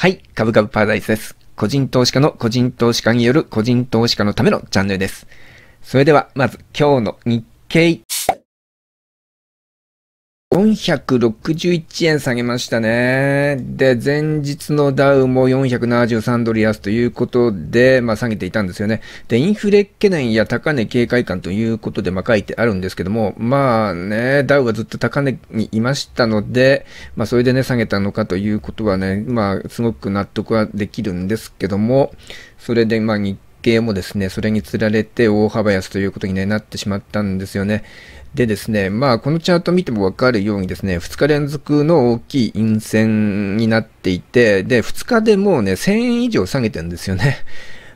はい、株ブパラダイスです。個人投資家の個人投資家による個人投資家のためのチャンネルです。それでは、まず今日の日経461円下げましたね。で、前日のダウも473ドル安ということで、まあ、下げていたんですよね。で、インフレ懸念や高値警戒感ということで、まあ、書いてあるんですけども、まあね、ダウはずっと高値にいましたので、まあ、それでね、下げたのかということはね、まあ、すごく納得はできるんですけども、それで、まあ、日経もですね、それにつられて大幅安ということに、ね、なってしまったんですよね。でですね、まあ、このチャート見ても分かるようにですね、2日連続の大きい陰線になっていて、で、2日でもうね、1000円以上下げてるんですよね。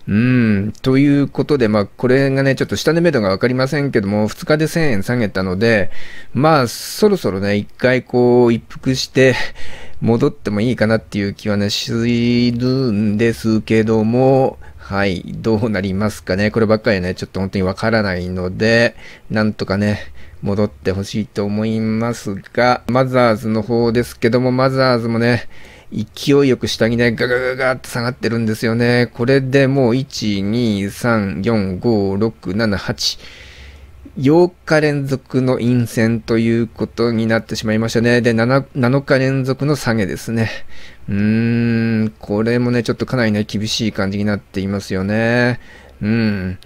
うん、ということで、まあ、これがね、ちょっと下値目処が分かりませんけども、2日で1000円下げたので、まあ、そろそろね、一回こう、一服して、戻ってもいいかなっていう気はね、するんですけども、はい、どうなりますかね。こればっかりね、ちょっと本当にわからないので、なんとかね、戻ってほしいと思いますが、マザーズの方ですけども、マザーズもね、勢いよく下にね、ガガガガって下がってるんですよね。これでもう、1、2、3、4、5、6、7、8。8日連続の陰線ということになってしまいましたね。で、7, 7日連続の下げですね。うーん、これもね、ちょっとかなりね、厳しい感じになっていますよね。うん。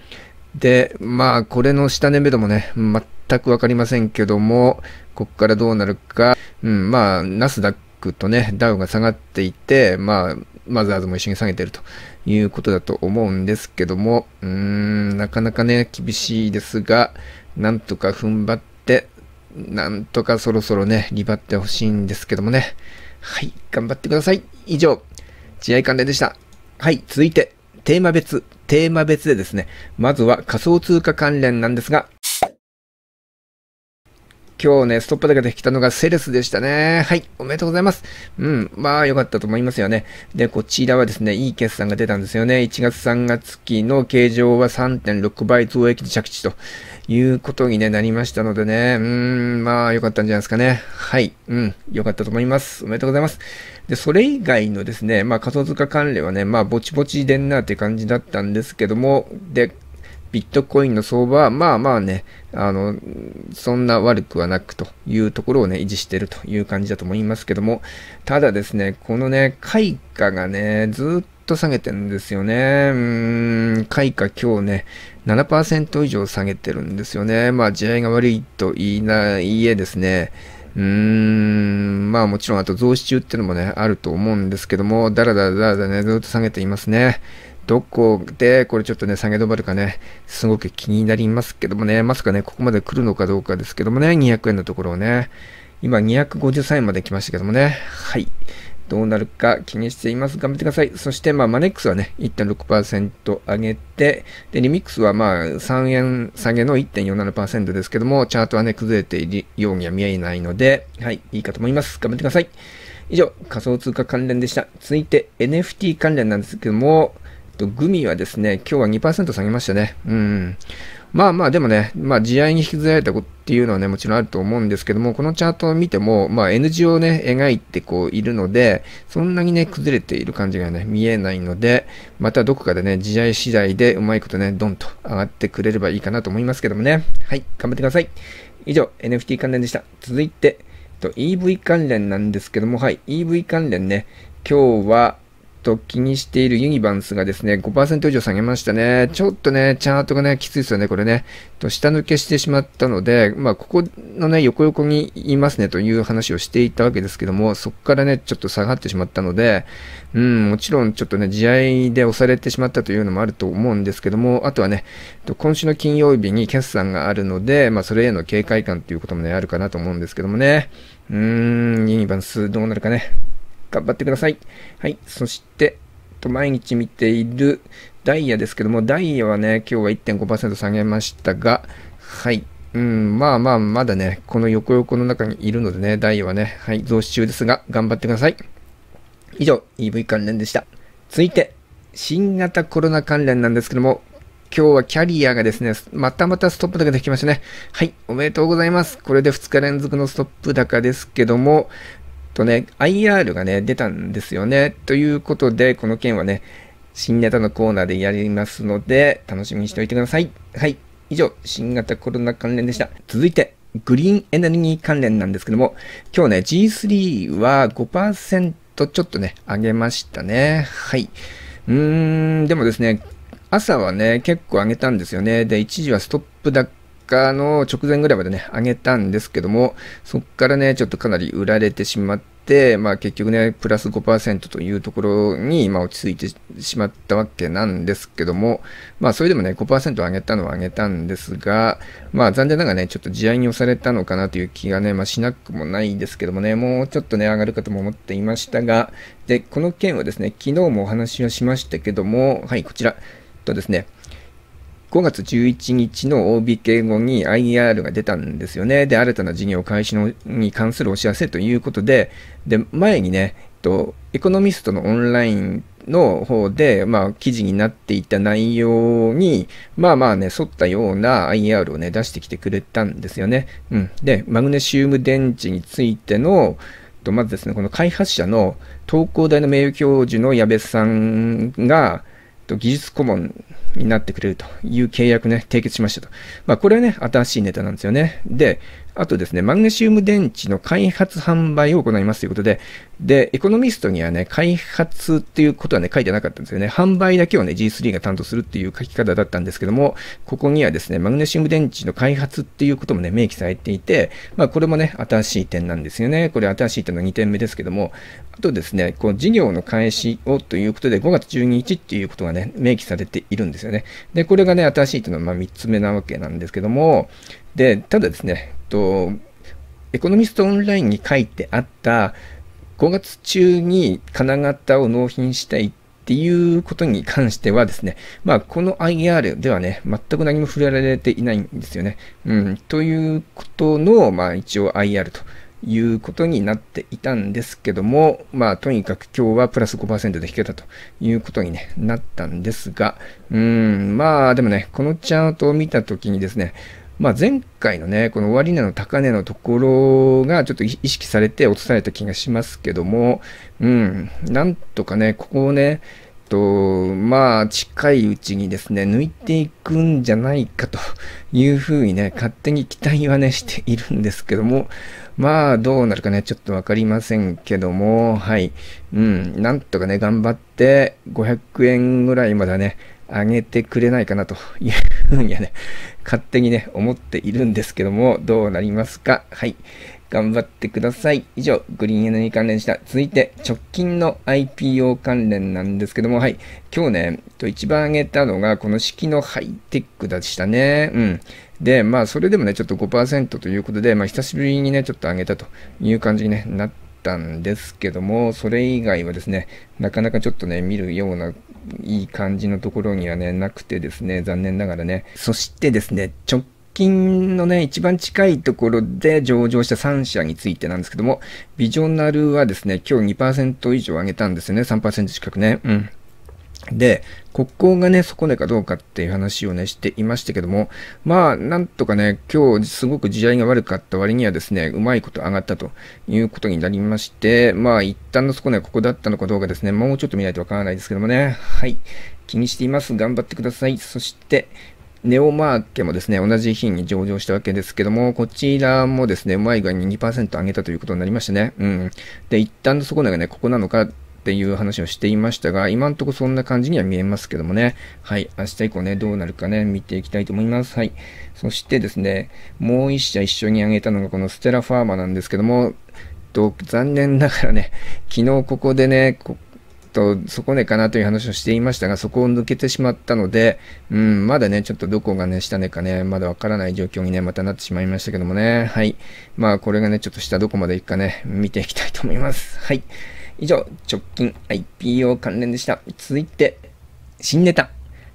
で、まあ、これの下値目処もね、全くわかりませんけども、ここからどうなるか、うん、まあ、ナスダックとね、ダウが下がっていて、まあ、マザーズも一緒に下げてるということだと思うんですけども、うーん、なかなかね、厳しいですが、なんとか踏ん張って、なんとかそろそろね、リバってほしいんですけどもね。はい、頑張ってください。以上、試合関連でした。はい、続いて、テーマ別、テーマ別でですね、まずは仮想通貨関連なんですが、今日ね、ストップだけで来けたのがセレスでしたね。はい、おめでとうございます。うん、まあ良かったと思いますよね。で、こちらはですね、いい決算が出たんですよね。1月3月期の形状は3.6倍増益に着地ということに、ね、なりましたのでね、うん、まあ良かったんじゃないですかね。はい、うん、良かったと思います。おめでとうございます。で、それ以外のですね、まあ、加藤塚関連はね、まあ、ぼちぼちでんなって感じだったんですけども、で、ビットコインの相場は、まあまあね、あの、そんな悪くはなくというところをね、維持しているという感じだと思いますけども、ただですね、このね、開花がね、ずっと下げてるんですよね。うーん、開花今日ね、7%以上下げてるんですよね。まあ、地合が悪いと言いな、いえですね、うーん、まあもちろんあと増資中っていうのもね、あると思うんですけども、だらだらだらだね、ずっと下げていますね。どこで、これちょっとね、下げ止まるかね、すごく気になりますけどもね、まさかね、ここまで来るのかどうかですけどもね、200円のところをね、今253円まで来ましたけどもね、はい。どうなるか気にしています。頑張ってください。そして、まあ、マネックスはね、1.6%上げて、で、リミックスはまあ、3円下げの1.47%ですけども、チャートはね、崩れているようには見えないので、はい、いいかと思います。頑張ってください。以上、仮想通貨関連でした。続いて、NFT 関連なんですけども、と、グミはですね、今日は2%下げましたね。うん。まあまあ、でもね、まあ、地合に引きずられたことっていうのはね、もちろんあると思うんですけども、このチャートを見ても、まあ、N 字をね、描いてこういるので、そんなにね、崩れている感じがね、見えないので、またどこかでね、地合次第でうまいことね、ドンと上がってくれればいいかなと思いますけどもね。はい、頑張ってください。以上、NFT 関連でした。続いて、と EV 関連なんですけども、はい、EV 関連ね、今日は、と気にしているユニバンスがですね、5%以上下げましたね。ちょっとね、チャートがね、きついですよね、これね。と下抜けしてしまったので、まあ、ここのね、横横にいますねという話をしていたわけですけども、そこからね、ちょっと下がってしまったので、うん、もちろんちょっとね、地合で押されてしまったというのもあると思うんですけども、あとはね、今週の金曜日に決算があるので、まあ、それへの警戒感ということもね、あるかなと思うんですけどもね。うーん、ユニバンスどうなるかね。頑張ってください。はい。そして、と毎日見ているダイヤですけども、ダイヤはね、今日は1.5%下げましたが、はい。うん、まあまあ、まだね、この横横の中にいるのでね、ダイヤはね、はい、増資中ですが、頑張ってください。以上、EV 関連でした。続いて、新型コロナ関連なんですけども、今日はキャリアがですね、またまたストップ高できましたね。はい、おめでとうございます。これで2日連続のストップ高ですけども、とね、IR がね、出たんですよね。ということで、この件はね、新ネタのコーナーでやりますので、楽しみにしておいてください。はい。以上、新型コロナ関連でした。続いて、グリーンエネルギー関連なんですけども、今日ね、G3 は5%ちょっとね、上げましたね。はい。うーん、でもですね、朝はね、結構上げたんですよね。で、一時はストップ高日の直前ぐらいまでね、上げたんですけども、そこからね、ちょっとかなり売られてしまって、まあ結局ね、プラス5%というところに、今落ち着いてしまったわけなんですけども、まあそれでもね、5%上げたのは上げたんですが、まあ残念ながらね、ちょっと地合いに押されたのかなという気がね、まあしなくもないですけどもね、もうちょっとね、上がるかとも思っていましたが、で、この件はですね、昨日もお話はしましたけども、はい、こちら、とですね、5月11日の OBK 後に IR が出たんですよね。で、新たな事業開始のに関するお知らせということで、で、前にね、えっと、エコノミストのオンラインの方で、まあ、記事になっていた内容に、まあまあね、沿ったような IR をね、出してきてくれたんですよね。うん。で、マグネシウム電池についての、とまずですね、この開発者の東工大の名誉教授の矢部さんが、技術顧問になってくれるという契約ね、締結しましたと。まあ、これはね、新しいネタなんですよね。で、あとですね、マグネシウム電池の開発販売を行いますということで、で、エコノミストにはね、開発っていうことはね、書いてなかったんですよね。販売だけをね、G3 が担当するっていう書き方だったんですけども、ここにはですね、マグネシウム電池の開発っていうこともね、明記されていて、まあ、これもね、新しい点なんですよね。これ新しい点の2点目ですけども、あとですね、こう、事業の開始をということで、5月12日っていうことがね、明記されているんですよね。で、これがね、新しいというのはま3つ目なわけなんですけども、で、ただですね、と、エコノミストオンラインに書いてあった5月中に金型を納品したいっていうことに関してはですね、まあ、この IR ではね、全く何も触れられていないんですよね。うん、ということの、まあ、一応 IR ということになっていたんですけども、まあ、とにかく今日はプラス5%で引けたということに、ね、なったんですが、うん、まあ、でもね、このチャートを見たときにですね、まあ、前回のね、この終値の高値のところがちょっと意識されて落とされた気がしますけども、うん、なんとかね、ここをね、と、まあ、近いうちにですね、抜いていくんじゃないかというふうにね、勝手に期待はね、しているんですけども、まあ、どうなるかね、ちょっとわかりませんけども、はい。うん、なんとかね、頑張って、500円ぐらいまだね、上げてくれないかなというふうにはね、勝手にね、思っているんですけども、どうなりますかはい。頑張ってください。以上、グリーンエネに関連した。続いて、直近の IPO 関連なんですけども、はい。今日ね、と一番上げたのが、この式のハイテックでしたね。うん。で、まあ、それでもね、ちょっと5%ということで、まあ、久しぶりにね、ちょっと上げたという感じに、ね、なったんですけども、それ以外はですね、なかなかちょっとね、見るようないい感じのところにはね、なくてですね、残念ながらね。そしてですね、直近のね、一番近いところで上場した3社についてなんですけども、ビジョナルはですね、今日2%以上上げたんですよね、3%近くね。うん。で、国交がね、損ねかどうかっていう話をね、していましたけども、まあ、なんとかね、今日すごく時合が悪かった割にはですね、うまいこと上がったということになりまして、まあ、一旦の底ね、ここだったのかどうかですね、もうちょっと見ないとわからないですけどもね、はい、気にしています。頑張ってください。そして、ネオマーケもですね、同じ日に上場したわけですけども、こちらもですね、うまい具合に2%上げたということになりましたね。うん。で、一旦の底値がね、ここなのかっていう話をしていましたが、今んとこそんな感じには見えますけどもね。はい。明日以降ね、どうなるかね、見ていきたいと思います。はい。そしてですね、もう1社一緒に挙げたのがこのステラファーマなんですけども、と、残念ながらね、昨日ここでね、こと、底値かなという話をしていましたが、そこを抜けてしまったので、うん、まだね、ちょっとどこがね、下値かね、まだわからない状況にね、またなってしまいましたけどもね、はい。まあ、これがね、ちょっと下どこまで行くかね、見ていきたいと思います。はい。以上、直近 IPO 関連でした。続いて、新ネタ。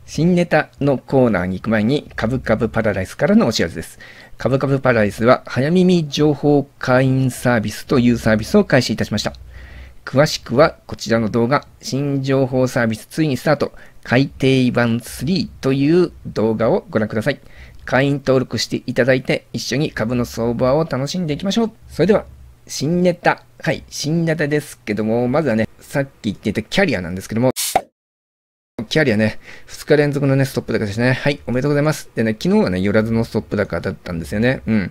新ネタのコーナーに行く前に、株株パラダイスからのお知らせです。株株パラダイスは、早耳情報会員サービスというサービスを開始いたしました。詳しくは、こちらの動画、新情報サービスついにスタート、改定版3という動画をご覧ください。会員登録していただいて、一緒に株の相場を楽しんでいきましょう。それでは、新ネタ。はい、新ネタですけども、まずはね、さっき言っていたキャリアなんですけども、キャリアね、2日連続のね、ストップ高でしたね。はい、おめでとうございます。でね、昨日はね、寄らずのストップ高だったんですよね。うん。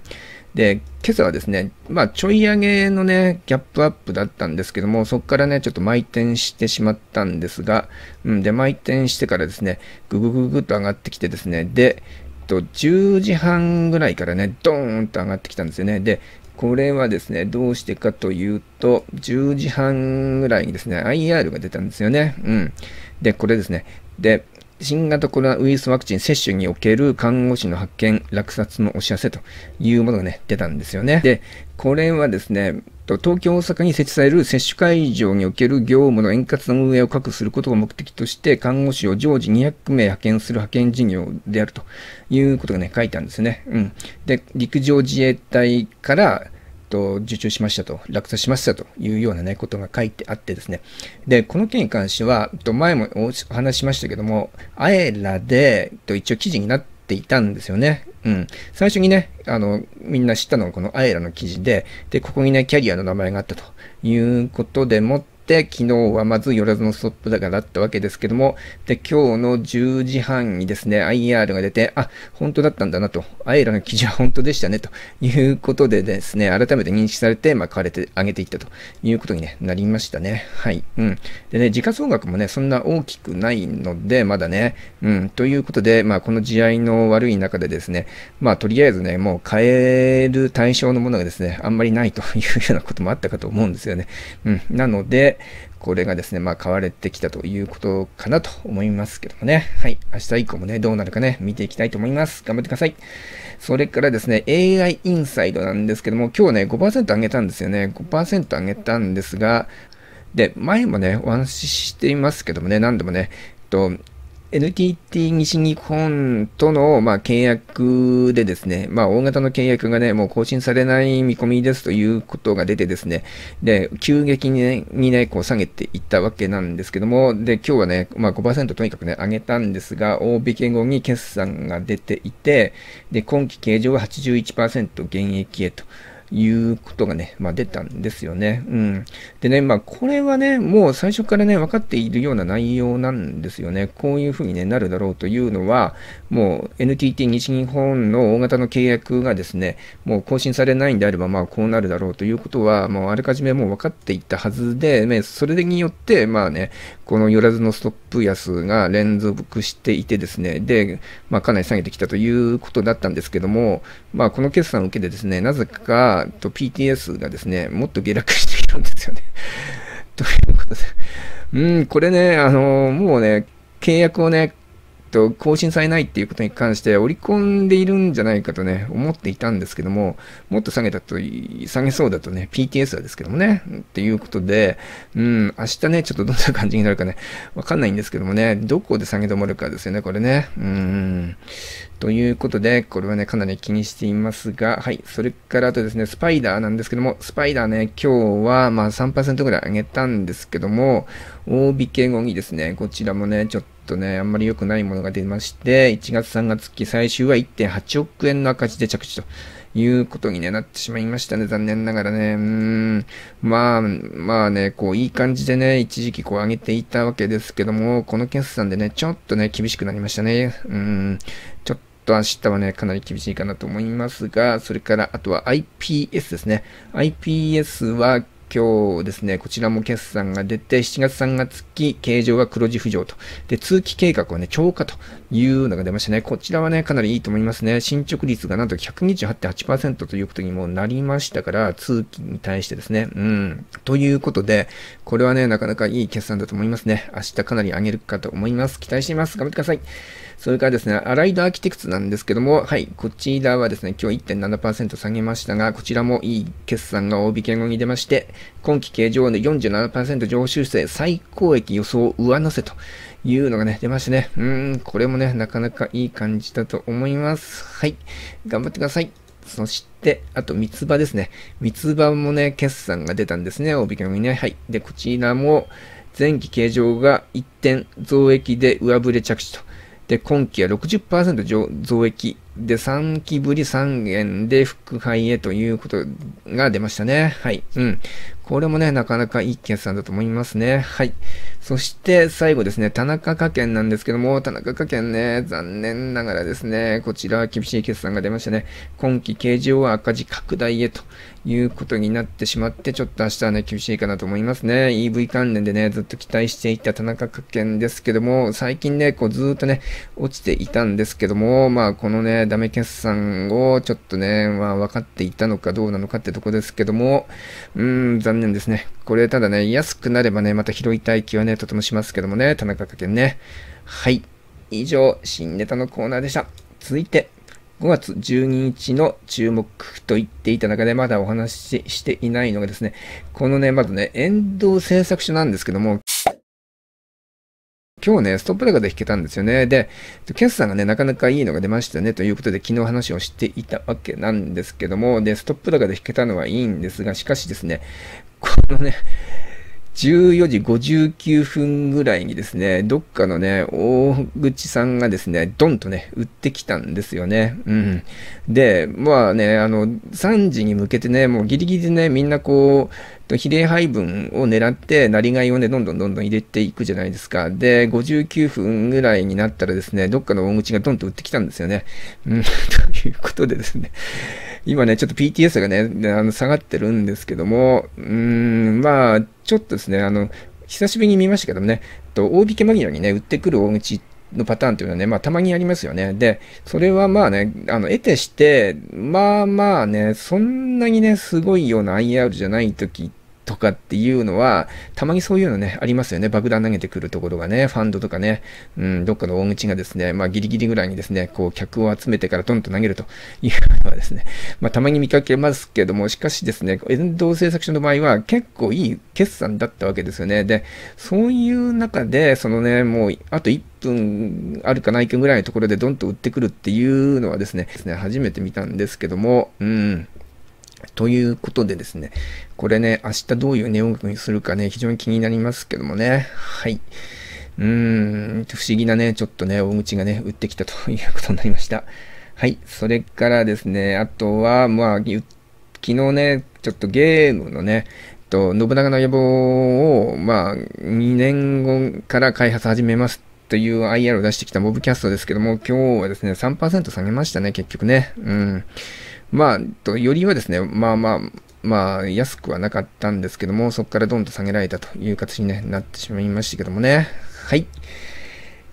で、今朝はですね、まあ、ちょい上げのね、ギャップアップだったんですけども、そこからね、ちょっと毎転してしまったんですが、うん、で、毎転してからですね、ぐぐぐぐっと上がってきてですね、で、と10時半ぐらいからね、ドーンと上がってきたんですよね。で、これはですね、どうしてかというと、10時半ぐらいにですね、IR が出たんですよね。うん。で、これですね。で、新型コロナウイルスワクチン接種における看護師の発見、落札のお知らせというものがね、出たんですよね。で、これはですね、と東京、大阪に設置される接種会場における業務の円滑な運営を確保することを目的として、看護師を常時200名派遣する派遣事業であるということがね、書いたんですね。うん。で、陸上自衛隊から、と受注しましたと、落札しましたというようなね、ことが書いてあってですね。で、この件に関しては、と前もお話しましたけども、あえらで、と一応記事になっていたんですよね。うん、最初にねあのみんな知ったのがこのアイラの記事ででここにねキャリアの名前があったということでもっ、昨日はまず寄らずのストップ高だったわけですけども、で、今日の10時半にですね、IR が出て、あ、本当だったんだなと、アイラの記事は本当でしたね、ということでですね、改めて認識されて、まあ、買われて、上げていったということに、ね、なりましたね。はい。うん。でね、時価総額もね、そんな大きくないので、まだね、うん。ということで、まあ、この地合いの悪い中でですね、まあ、とりあえずね、もう買える対象のものがですね、あんまりないというようなこともあったかと思うんですよね。うん。なので、これがですね、まあ、買われてきたということかなと思いますけどもね。はい。明日以降もね、どうなるかね、見ていきたいと思います。頑張ってください。それからですね、AI インサイドなんですけども、今日ね、5%上げたんですよね。5%上げたんですが、で、前もね、お話ししていますけどもね、何度もね、えっと、NTT 西日本との、まあ、契約でですね、まあ、大型の契約がね、もう更新されない見込みですということが出てですね、で、急激にね、にねこう下げていったわけなんですけども、で、今日はね、まあ5%とにかくね、上げたんですが、大引け後に決算が出ていて、で、今期計上は81%減益へと。いうことがね、まあ、出たんですよね。うん。でね、まあ、これはね、もう最初からね、分かっているような内容なんですよね。こういうふうに、ね、なるだろうというのは、もう NTT 西日本の大型の契約がですね、もう更新されないんであれば、まあ、こうなるだろうということは、もうあらかじめもう分かっていったはずで、ね、それによって、まあね、このよらずのストップ安が連続していてですね、で、まあ、かなり下げてきたということだったんですけども、まあ、この決算を受けてですね、なぜか、と PTS がですね、もっと下落してきたんですよね。ということで、うん、これね、あのー、もうね、契約をね、と、更新されないっていうことに関して織り込んでいるんじゃないかとね、思っていたんですけども、もっと下げたと、下げそうだとね、PTS はですけどもね、っていうことで、うん、明日ね、ちょっとどんな感じになるかね、わかんないんですけどもね、どこで下げ止まるかですよね、これね。うん。ということで、これはね、かなり気にしていますが、はい、それからあとですね、スパイダーなんですけども、スパイダーね、今日はまあ3%ぐらい上げたんですけども、大引け後にですね、こちらもね、ちょっととね、あんまり良くないものが出まして、1月3月期最終は1.8億円の赤字で着地と。いうことに、ね、なってしまいましたね。残念ながらね。うん。まあ、まあね、こう、いい感じでね、一時期こう上げていたわけですけども、この決算でね、ちょっとね、厳しくなりましたね。うん。ちょっとと明日はね、かなり厳しいかなと思いますが、それから、あとは iPS ですね。iPS は今日ですね、こちらも決算が出て、7月3月期、形状は黒字浮上と。で、通期計画はね、超過というのが出ましたね。こちらはね、かなりいいと思いますね。進捗率がなんと128.8%ということにもなりましたから、通期に対してですね。うん。ということで、これはね、なかなかいい決算だと思いますね。明日かなり上げるかと思います。期待しています。頑張ってください。それからですね、アライドアーキテクツなんですけども、はい、こちらはですね、今日1.7%下げましたが、こちらもいい決算が大引け後に出まして、今期経常で47%上修正、最高益予想上乗せというのがね、出ましてね、うん、これもね、なかなかいい感じだと思います。はい、頑張ってください。そして、あと、三つ葉ですね。三つ葉もね、決算が出たんですね。帯にね。はい。で、こちらも、前期形状が1点増益で上振れ着地とで、今期は60%増益で、3期ぶり3円で副配へということが出ましたね。はい。うん。これもね、なかなかいい決算だと思いますね。はい。そして最後ですね、田中家券なんですけども、田中家券ね、残念ながらですね、こちら厳しい決算が出ましたね。今期経常は赤字拡大へということになってしまって、ちょっと明日はね、厳しいかなと思いますね。EV 関連でね、ずっと期待していた田中角健ですけども、最近ね、こうずっとね、落ちていたんですけども、まあこのね、ダメ決算をちょっとね、まあ分かっていたのかどうなのかってとこですけども、うーん、残念ですね。これただね、安くなればね、また拾いたい気はね、とてもしますけどもね、田中角健ね。はい。以上、新ネタのコーナーでした。続いて、5月12日の注目と言っていた中で、まだお話ししていないのがですね、このね、まずね、遠藤製作所なんですけども、今日ね、ストップ高で弾けたんですよね。で、決算スさんがね、なかなかいいのが出ましたね、ということで、昨日話をしていたわけなんですけども、で、ストップ高で弾けたのはいいんですが、しかしですね、このね、14時59分ぐらいにですね、どっかのね、大口さんがですね、ドンとね、売ってきたんですよね。うん。で、まあね、あの、3時に向けてね、もうギリギリでね、みんなこう、比例配分を狙って、なりがいをね、どんどんどんどん入れていくじゃないですか。で、59分ぐらいになったらですね、どっかの大口がドンと売ってきたんですよね。うん、ということでですね。今ね、ちょっと PTS がね、あの下がってるんですけども、うーん、まあ、ちょっとですね、あの、久しぶりに見ましたけどもね、と大引け間際にね、売ってくる大口のパターンというのはね、まあ、たまにありますよね。で、それはまあね、あの、得てして、まあまあね、そんなにね、すごいような IR じゃない時って、とかっていうのは、たまにそういうのね、ありますよね。爆弾投げてくるところがね、ファンドとかね、うん、どっかの大口がですね、まあギリギリぐらいにですね、こう客を集めてからドンと投げるというのはですね、まあたまに見かけますけども、しかしですね、遠藤製作所の場合は結構いい決算だったわけですよね。で、そういう中で、そのね、もうあと1分あるかないかぐらいのところでドンと売ってくるっていうのはですね、初めて見たんですけども、うん。ということでですね、これね、明日どういう音楽にするかね、非常に気になりますけどもね、はい。うーん、不思議なね、ちょっとね、大口がね、打ってきたということになりました。はい、それからですね、あとは、まあ、昨日ね、ちょっとゲームのね、と、信長の野望を、まあ、2年後から開発始めますという IR を出してきたモブキャストですけども、今日はですね、3%下げましたね、結局ね。うん。まあ、とよりはですね、まあまあ、まあ、安くはなかったんですけども、そこからどんどん下げられたという形に、ね、なってしまいましたけどもね。はい。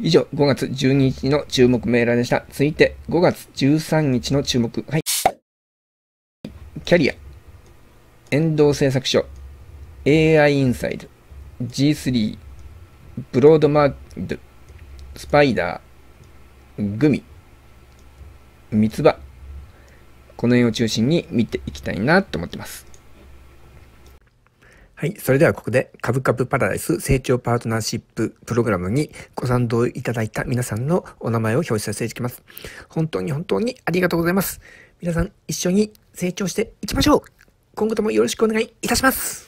以上、5月12日の注目銘柄でした。続いて、5月13日の注目。はい。キャリア、遠藤製作所、AI インサイド、G3、ブロードマークド、スパイダー、グミ、三つ葉、この辺を中心に見ていきたいなと思ってます。はい。それではここで、株株パラダイス成長パートナーシッププログラムにご賛同いただいた皆さんのお名前を表示させていきます。本当に本当にありがとうございます。皆さん一緒に成長していきましょう今後ともよろしくお願いいたします